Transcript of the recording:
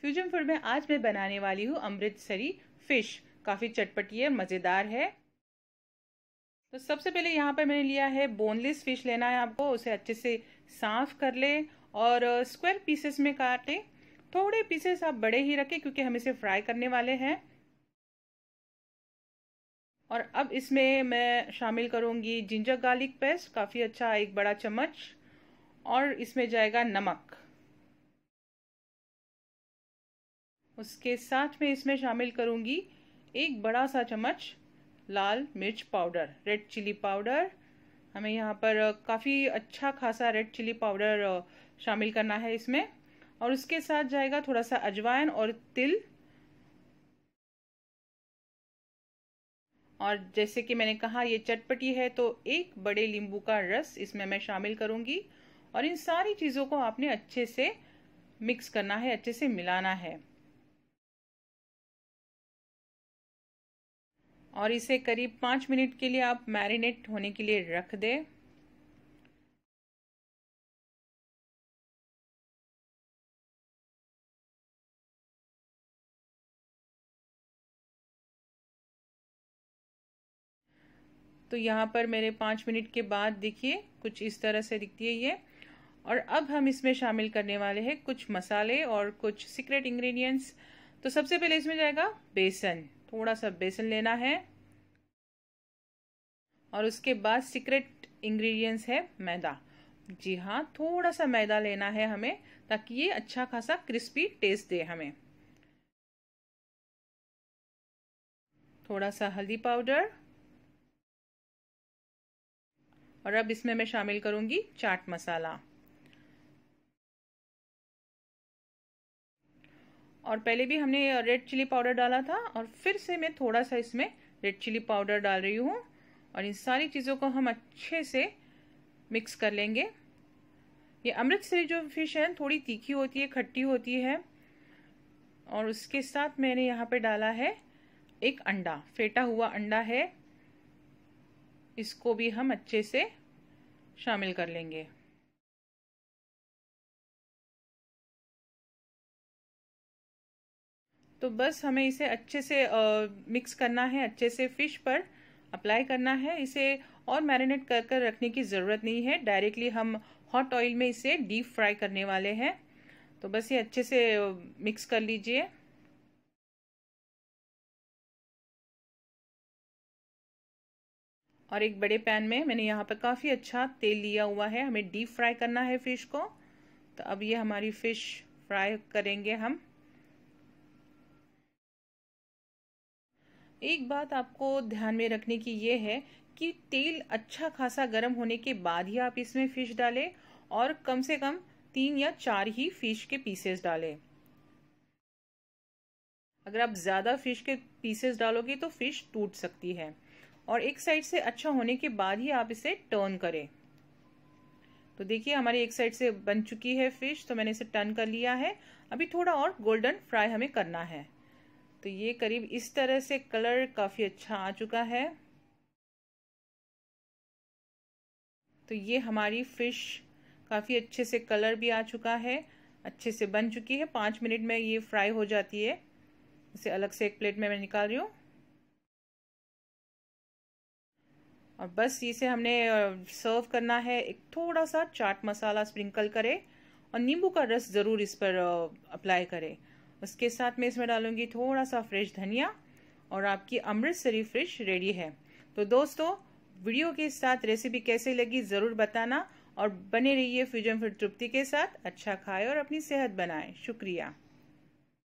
fusion food में आज मैं बनाने वाली हूँ अमृतसरी फिश काफ़ी चटपटी है मज़ेदार है तो सबसे पहले यहाँ पर मैंने लिया है बोनलेस फिश लेना है आपको उसे अच्छे से साफ कर ले और स्क्वायर पीसेस में काटे थोड़े पीसेस आप बड़े ही रखें क्योंकि हम इसे फ्राई करने वाले हैं और अब इसमें मैं शामिल करूँगी जिंजर गार्लिक पेस्ट काफ़ी अच्छा एक बड़ा चम्मच और इसमें जाएगा नमक उसके साथ में इसमें शामिल करूँगी एक बड़ा सा चम्मच लाल मिर्च पाउडर रेड चिली पाउडर हमें यहाँ पर काफ़ी अच्छा खासा रेड चिली पाउडर शामिल करना है इसमें और उसके साथ जाएगा थोड़ा सा अजवाइन और तिल और जैसे कि मैंने कहा ये चटपटी है तो एक बड़े नींबू का रस इसमें मैं शामिल करूंगी और इन सारी चीज़ों को आपने अच्छे से मिक्स करना है अच्छे से मिलाना है और इसे करीब पाँच मिनट के लिए आप मैरिनेट होने के लिए रख दें तो यहाँ पर मेरे पाँच मिनट के बाद देखिए कुछ इस तरह से दिखती है ये और अब हम इसमें शामिल करने वाले हैं कुछ मसाले और कुछ सीक्रेट इंग्रेडिएंट्स तो सबसे पहले इसमें जाएगा बेसन थोड़ा सा बेसन लेना है और उसके बाद सीक्रेट इंग्रेडिएंट्स है मैदा जी हाँ थोड़ा सा मैदा लेना है हमें ताकि ये अच्छा खासा क्रिस्पी टेस्ट दे हमें थोड़ा सा हल्दी पाउडर और अब इसमें मैं शामिल करूंगी चाट मसाला और पहले भी हमने रेड चिली पाउडर डाला था और फिर से मैं थोड़ा सा इसमें रेड चिली पाउडर डाल रही हूँ और इन सारी चीज़ों को हम अच्छे से मिक्स कर लेंगे ये अमृतसरी जो फिश है थोड़ी तीखी होती है खट्टी होती है और उसके साथ मैंने यहाँ पे डाला है एक अंडा फेटा हुआ अंडा है इसको भी हम अच्छे से शामिल कर लेंगे तो बस हमें इसे अच्छे से मिक्स करना है अच्छे से फिश पर अप्लाई करना है इसे और मैरिनेट कर कर रखने की ज़रूरत नहीं है डायरेक्टली हम हॉट ऑयल में इसे डीप फ्राई करने वाले हैं तो बस ये अच्छे से मिक्स कर लीजिए और एक बड़े पैन में मैंने यहाँ पर काफ़ी अच्छा तेल लिया हुआ है हमें डीप फ्राई करना है फ़िश को तो अब ये हमारी फ़िश फ्राई करेंगे हम एक बात आपको ध्यान में रखने की ये है कि तेल अच्छा खासा गर्म होने के बाद ही आप इसमें फिश डालें और कम से कम तीन या चार ही फिश के पीसेस डालें अगर आप ज़्यादा फिश के पीसेस डालोगे तो फिश टूट सकती है और एक साइड से अच्छा होने के बाद ही आप इसे टर्न करें तो देखिए हमारी एक साइड से बन चुकी है फिश तो मैंने इसे टर्न कर लिया है अभी थोड़ा और गोल्डन फ्राई हमें करना है तो ये करीब इस तरह से कलर काफ़ी अच्छा आ चुका है तो ये हमारी फ़िश काफ़ी अच्छे से कलर भी आ चुका है अच्छे से बन चुकी है पाँच मिनट में ये फ्राई हो जाती है इसे अलग से एक प्लेट में मैं निकाल रही हूँ और बस इसे हमने सर्व करना है एक थोड़ा सा चाट मसाला स्प्रिंकल करें और नींबू का रस ज़रूर इस पर अप्लाई करें उसके साथ मैं इसमें डालूंगी थोड़ा सा फ्रेश धनिया और आपकी अमृतसरी फिश रेडी है तो दोस्तों वीडियो के साथ रेसिपी कैसे लगी ज़रूर बताना और बने रहिए फ्यूजन फिर तृप्ति के साथ अच्छा खाए और अपनी सेहत बनाएं शुक्रिया